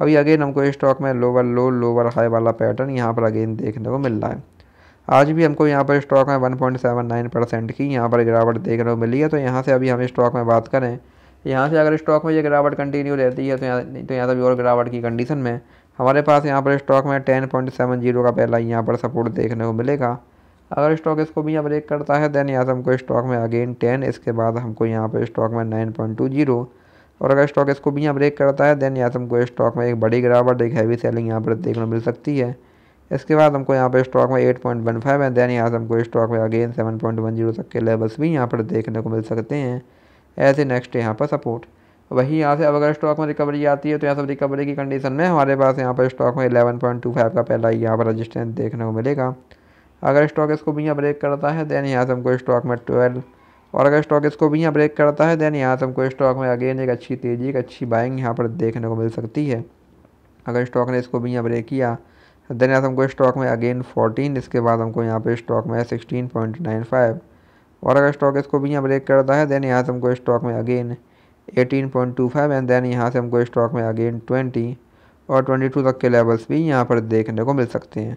अभी अगेन हमको स्टॉक में लोअर लो लोअर हाई वाला पैटर्न यहाँ पर अगेन देखने को मिल रहा है आज भी हमको यहाँ पर स्टॉक में 1.79 परसेंट की यहाँ पर गिरावट देखने को मिली है तो यहाँ से अभी हम स्टॉक में बात करें यहाँ से अगर स्टॉक में ये गिरावट कंटिन्यू रहती है तो यहाँ तो यहाँ से और गिरावट की कंडीशन में हमारे पास यहाँ पर स्टॉक में टेन पॉइंट सेवन जीरो का पहला यहाँ पर सपोर्ट देखने को मिलेगा अगर स्टॉक इसको भी यहाँ ब्रेक करता है देन यहाँ से हमको स्टॉक में अगेन टेन इसके बाद हमको यहाँ पर स्टॉक में नाइन पॉइंट टू जीरो और अगर स्टॉक इसको भी यहाँ ब्रेक करता है देन यहाँ से हमको स्टॉक में एक बड़ी गिरावट एक हैवी सेलिंग यहाँ पर देखने मिल सकती है इसके बाद हमको यहाँ पर स्टॉक में एट पॉइंट वन फाइव है देन यहाँ से हमको स्टॉक में again seven point one zero तक के लेवल्स भी यहाँ पर देखने को मिल सकते हैं ऐसे नेक्स्ट यहाँ पर सपोर्ट वहीं यहाँ से अब अगर स्टॉक में रिकवरी आती है तो यहाँ सब रिकवरी की कंडीशन में हमारे पास यहाँ पर स्टॉक में एलेवन पॉइंट टू फाइव का पहला यहाँ पर रजिस्टेंस देखने को मिलेगा अगर स्टॉक इसको भी यहाँ ब्रेक करता है देन यहाँ से हमको स्टॉक में ट्वेल्व और अगर स्टॉक इसको भी यहाँ ब्रेक करता है देन यहाँ से हमको स्टॉक में अगेन एक अच्छी तेज़ी एक अच्छी बाइंग यहाँ पर देखने को मिल सकती है अगर स्टॉक ने इसको भी यहाँ ब्रेक किया देन यहाँ से हमको स्टॉक में अगेन फोर्टीन इसके बाद हमको यहाँ पर स्टॉक में सिक्सटीन पॉइंट नाइन फाइव और अगर स्टॉक इसको भी यहाँ ब्रेक करता है देन यहाँ से हमको स्टॉक में again eighteen point two five and then यहाँ से हमको स्टॉक में अगेन ट्वेंटी और ट्वेंटी टू तक के लेवल्स भी यहाँ पर देखने को मिल सकते हैं